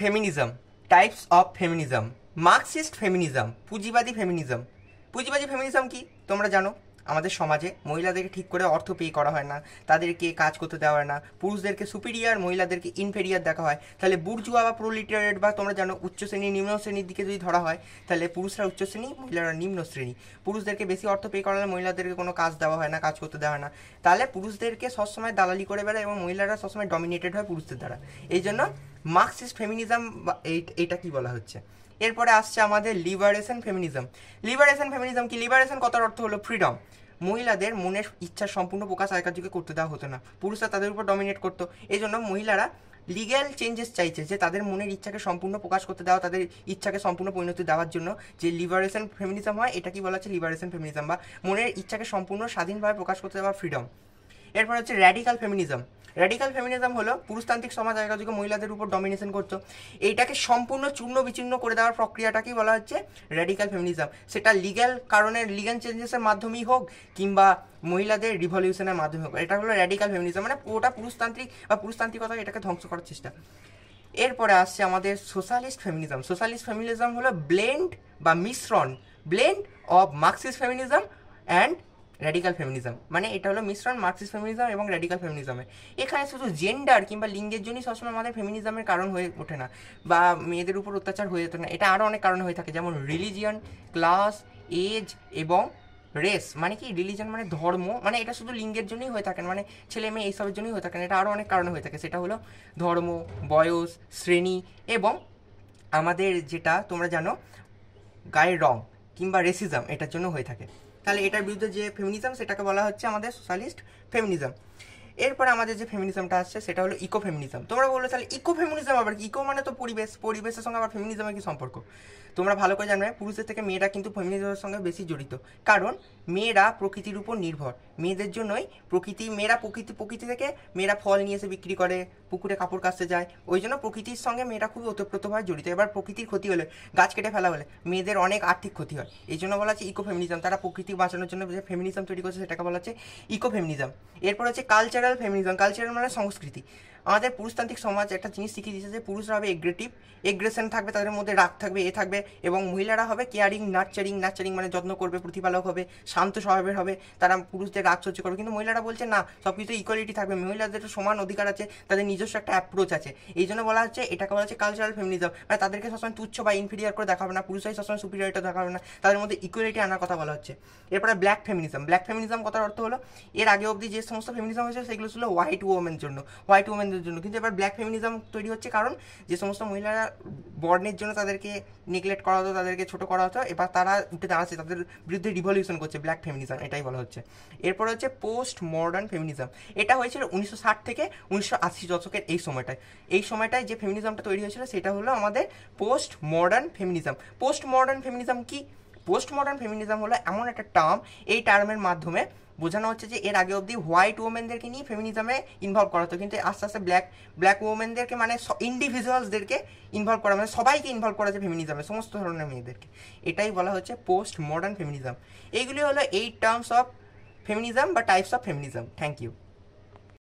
feminism types of feminism Marxist feminism पूंजीवादी feminism पूंजीवादी feminism की तुम्हारा जानो আমাদের সমাজে মহিলাদেরকে ঠিক করে অর্থ পে করা হয় না তাদেরকে কাজ করতে দেওয়া হয় না পুরুষদেরকে সুপিরিয়ার মহিলাদেরকে ইনফেরিয়ার দেখা হয় তাহলে বুর্জুয়া বা প্রোলিটারেট বা তোমরা জানো উচ্চ শ্রেণী নিম্ন শ্রেণীর দিকে যদি ধরা হয় তাহলে পুরুষরা উচ্চ শ্রেণী মহিলারা নিম্ন শ্রেণী পুরুষদেরকে বেশি অর্থ পে করা মহিলাদেরকে কোনো কাজ দেওয়া হয় না কাজ করতে দেওয়া হয় না তাহলে পুরুষদেরকে সবসময় দালালি করে বেড়ায় এবং মহিলারা সবসময় ডমিনেটেড হয় পুরুষদের দ্বারা এই জন্য মার্কসিস্ট ফেমিনিজম বা এইটা কি বলা হচ্ছে এরপরে আসছে আমাদের লিবারেশন ফেমিনিজম লিবারেশন ফেমিনিজম কি লিবারেশন কথার অর্থ হলো ফ্রিডম মহিলাদের মনের ইচ্ছা সম্পূর্ণ প্রকাশ আগেকার যুগে করতে দেওয়া হতো না পুরুষরা তাদের উপর ডমিনেট করতো এই জন্য মহিলারা লিগ্যাল চেঞ্জেস চাইছে যে তাদের মনের ইচ্ছাকে সম্পূর্ণ প্রকাশ করতে দেওয়া তাদের ইচ্ছাকে সম্পূর্ণ পরিণতি দেওয়ার জন্য যে লিবারেশন ফেমিনিজম হয় এটা কি বলা হচ্ছে লিবারেশন ফেমিনিজম বা মনের ইচ্ছাকে সম্পূর্ণ স্বাধীনভাবে প্রকাশ করতে দেওয়া ফ্রিডম এরপর হচ্ছে র্যাডিক্যাল ফেমিনিজম র্যাডিক্যাল ফেমিনিজম হলো পুরুষতান্ত্রিক সমাজ আজকে মহিলাদের উপর ডমিনেশন করছো এইটাকে সম্পূর্ণ চূর্ণ বিচূর্ণ করে দেওয়ার প্রক্রিয়াটাকেই বলা হচ্ছে র্যাডিক্যাল ফেমিনিজম সেটা লিগ্যাল কারণের লিগ্যাল চেঞ্জেসের মাধ্যমেই হোক কিংবা মহিলাদের রিভলিউশনের মাধ্যমে হোক এটা হলো র্যাডিক্যাল ফেমিনিজম মানে পুরোটা পুরুষতান্ত্রিক বা পুরুষতান্ত্রিকতা এটাকে ধ্বংস করার চেষ্টা এরপরে আসছে আমাদের সোশ্যালিস্ট ফেমিনিজম সোশ্যালিস্ট ফেমিনিজম হলো ব্লেন্ড বা মিশ্রণ blend of Marxist feminism and radical feminism মানে এটা হলো মিশ্রণ মার্কসিস্ট ফেমিনিজম এবং র্যাডিক্যাল ফেমিনিজমের এখানে শুধু জেন্ডার কিংবা লিঙ্গের জন্যই সবসময় আমাদের ফেমিনিজমের কারণ হয়ে ওঠে না বা মেয়েদের উপর অত্যাচার হয়ে যেত না এটা আরও অনেক কারণ হয়ে থাকে যেমন রিলিজিয়ন ক্লাস এজ এবং রেস মানে কি রিলিজন মানে ধর্ম মানে এটা শুধু লিঙ্গের জন্যই হয়ে থাকেন মানে ছেলে মেয়ে এইসবের জন্যই হয়ে থাকে এটা আরও অনেক কারণে হয়ে থাকে সেটা হলো ধর্ম বয়স শ্রেণী এবং আমাদের যেটা তোমরা জানো গায়ের রং কিংবা রেসিজম এটার জন্য হয়ে থাকে তাহলে এটার বিরুদ্ধে যে ফেমিনিজম সেটাকে বলা হচ্ছে আমাদের সোশ্যালিস্ট ফেমিনিজম এরপরে আমাদের যে ফেমিনিজমটা আসছে সেটা হলো ইকো ফেমিনিজম তোমরা বললে তাহলে ইকো ফেমিনিজম আবার ইকো মানে তো পরিবেশ পরিবেশের সঙ্গে আবার ফেমিনিজমের কি সম্পর্ক তোমরা ভালো করে জানবে পুরুষের থেকে মেয়েরা কিন্তু ফেমিনিজমের সঙ্গে বেশি জড়িত কারণ মেয়েরা প্রকৃতির উপর নির্ভর মেয়েদের জন্যই প্রকৃতি মেয়েরা প্রকৃতি প্রকৃতি থেকে মেয়েরা ফল নিয়ে এসে বিক্রি করে পুকুরে কাপড় কাচতে যায় ওই জন্য প্রকৃতির সঙ্গে মেয়েরা খুবই ওতপ্রোতভাবে জড়িত এবার প্রকৃতির ক্ষতি হলে গাছ কেটে ফেলা হলে মেয়েদের অনেক আর্থিক ক্ষতি হয় এই জন্য বলা হচ্ছে ইকো ফেমিনিজম তারা প্রকৃতি বাঁচানোর জন্য যে ফেমিনিজম তৈরি করছে সেটাকে বলা হচ্ছে ইকো ফেমিনিজম এরপর হচ্ছে কালচারাল কালচারাল ফেমিনিজম কালচারাল মানে সংস্কৃতি আমাদের পুরুষতান্ত্রিক সমাজ একটা জিনিস শিখিয়ে দিচ্ছে যে পুরুষরা হবে এগ্রেটিভ এগ্রেশন থাকবে তাদের মধ্যে রাগ থাকবে এ থাকবে এবং মহিলারা হবে কেয়ারিং নার্চারিং নার্চারিং মানে যত্ন করবে প্রতিপালক হবে শান্ত স্বভাবের হবে তারা পুরুষদের রাগ সহ্য করবে কিন্তু মহিলারা বলছে না সব কিছু ইকুয়ালিটি থাকবে মহিলাদের সমান অধিকার আছে তাদের নিজস্ব একটা অ্যাপ্রোচ আছে এই জন্য বলা হচ্ছে এটাকে বলা হচ্ছে কালচারাল ফেমিনিজম মানে তাদেরকে সবসময় তুচ্ছ বা ইনফিরিয়ার করে দেখাবে না পুরুষরাই সবসময় সুপিরিয়রটা দেখাবে না তাদের মধ্যে ইকুয়ালিটি আনার কথা বলা হচ্ছে এরপরে ব্ল্যাক ফেমিনিজম ব্ল্যাক ফেমিনিজম কথার অর্থ হলো এর আগে অবধি যে সমস্ত ফেমিনিজম হয়েছে সেগুলো ছিল হোয়াইট ওমেনের জন্য হোয়াইট ওমেন মহিলাদের জন্য কিন্তু এবার ব্ল্যাক ফেমিনিজম তৈরি হচ্ছে কারণ যে সমস্ত মহিলারা বর্ণের জন্য তাদেরকে নেগলেক্ট করা হতো তাদেরকে ছোটো করা হতো এবার তারা উঠে দাঁড়াচ্ছে তাদের বিরুদ্ধে রিভলিউশন করছে ব্ল্যাক ফেমিনিজম এটাই বলা হচ্ছে এরপর হচ্ছে পোস্ট মডার্ন ফেমিনিজম এটা হয়েছিল উনিশশো ষাট থেকে উনিশশো আশি দশকের এই সময়টায় এই সময়টায় যে ফেমিনিজমটা তৈরি হয়েছিল সেটা হলো আমাদের postmodern feminism postmodern feminism কি পোস্ট মডার্ন ফেমিনিজম হলো এমন একটা টার্ম এই টার্মের মাধ্যমে বোঝানো হচ্ছে যে এর আগে অবধি হোয়াইট ওমেনদেরকে নিয়ে ফেমিনিজমে ইনভলভ করা হতো কিন্তু আস্তে আস্তে ব্ল্যাক ব্ল্যাক ওমেনদেরকে মানে ইন্ডিভিজুয়ালসদেরকে ইনভলভ করা মানে সবাইকে ইনভলভ করা হচ্ছে ফেমিনিজমে সমস্ত ধরনের মেয়েদেরকে এটাই বলা হচ্ছে পোস্ট মডার্ন ফেমিনিজম এইগুলি হলো এইট টার্মস অফ ফেমিনিজম বা types of feminism thank you